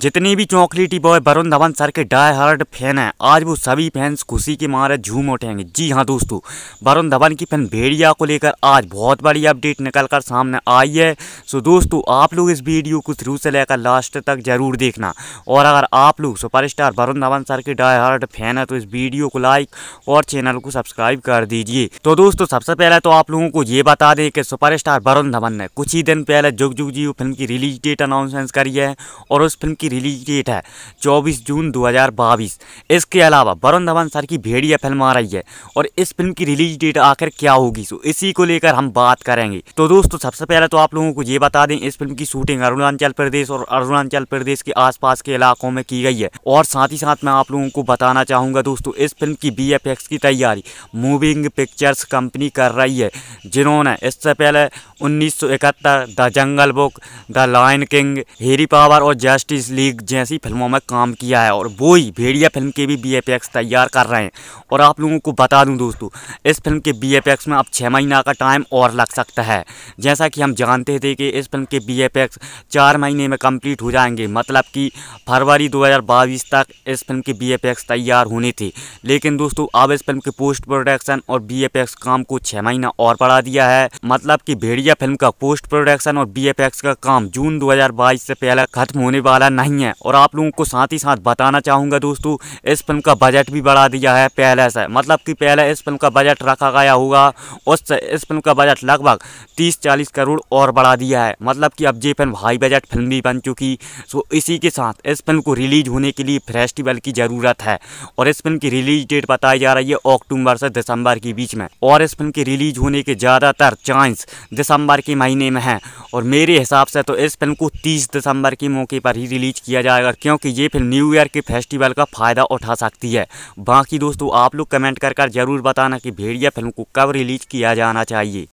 जितनी भी chocolatey boy Varun Dhawan sir के डाई हार्ड फैन हैं आज वो सभी फैंस खुशी के मारे झूम उठेंगे जी हाँ दोस्तों वरुण धवन की फिल्म भेड़िया को लेकर आज बहुत बड़ी अपडेट निकल कर सामने आई है सो दोस्तों आप लोग इस वीडियो को शुरू से लेकर लास्ट तक जरूर देखना और अगर आप लोग सुपरस्टार वरुण धवन सर के डाई हार्ड फैन है तो इस वीडियो को लाइक और चैनल को सब्सक्राइब कर दीजिए तो दोस्तों सबसे पहले तो आप लोगों को ये बता दें कि स्टार वरुण धवन ने कुछ ही दिन पहले जुग जुग जी फिल्म की रिलीज डेट अनाउंसमेंट करी है और उस फिल्म की रिलीज डेट है 24 जून 2022 इसके अलावा वरुण धवन सर की भेड़िया फिल्म आ रही है और इस फिल्म की रिलीज डेट आखिर क्या होगी सो इसी को लेकर हम बात करेंगे तो दोस्तों सबसे पहले तो आप लोगों को ये बता दें इस फिल्म की शूटिंग अरुणाचल प्रदेश और अरुणाचल प्रदेश के आसपास के इलाकों में की गई है और साथ ही साथ मैं आप लोगों को बताना चाहूँगा दोस्तों इस फिल्म की बी की तैयारी मूविंग पिक्चर्स कंपनी कर रही है जिन्होंने इससे पहले 1971 the Jungle Book the Lion King Harry Potter और जस्टिस लीग जैसी फिल्मों में काम किया है और वो ही भेड़िया फिल्म के भी बी तैयार कर रहे हैं और आप लोगों को बता दूं दोस्तों इस फिल्म के बी में अब छः महीना का टाइम और लग सकता है जैसा कि हम जानते थे कि इस फिल्म के बी चार महीने में कम्प्लीट हो जाएंगे मतलब कि फरवरी बाईस तक इस फिल्म के बी तैयार होने थे लेकिन दोस्तों अब इस फिल्म के पोस्ट प्रोडक्शन और बी काम को छः महीना और बढ़ा दिया है मतलब कि भेड़िया फिल्म का पोस्ट प्रोडक्शन और बी का काम जून 2022 से पहले खत्म होने वाला नहीं नहीं है और आप लोगों को साथ ही साथ बताना चाहूँगा दोस्तों इस फिल्म का बजट भी बढ़ा दिया है पहले से मतलब कि पहले इस फिल्म का बजट रखा गया होगा उससे इस फिल्म का बजट लगभग तीस चालीस करोड़ और बढ़ा दिया है मतलब कि अब ये फिल्म हाई बजट फिल्म भी बन चुकी सो इसी के साथ इस फिल्म को रिलीज होने के लिए फेस्टिवल की ज़रूरत है और इस फिल्म की रिलीज डेट बताई जा रही है अक्टूबर से दिसंबर के बीच में और इस फिल्म के रिलीज होने के ज़्यादातर चांस दिसंबर के महीने में हैं और मेरे हिसाब से तो इस फिल्म को तीस दिसंबर के मौके पर ही रिलीज रिलीज किया जाएगा क्योंकि ये फिल्म न्यू ईयर के फेस्टिवल का फ़ायदा उठा सकती है बाकी दोस्तों आप लोग कमेंट कर कर जरूर बताना कि भेड़िया फिल्म को कब रिलीज किया जाना चाहिए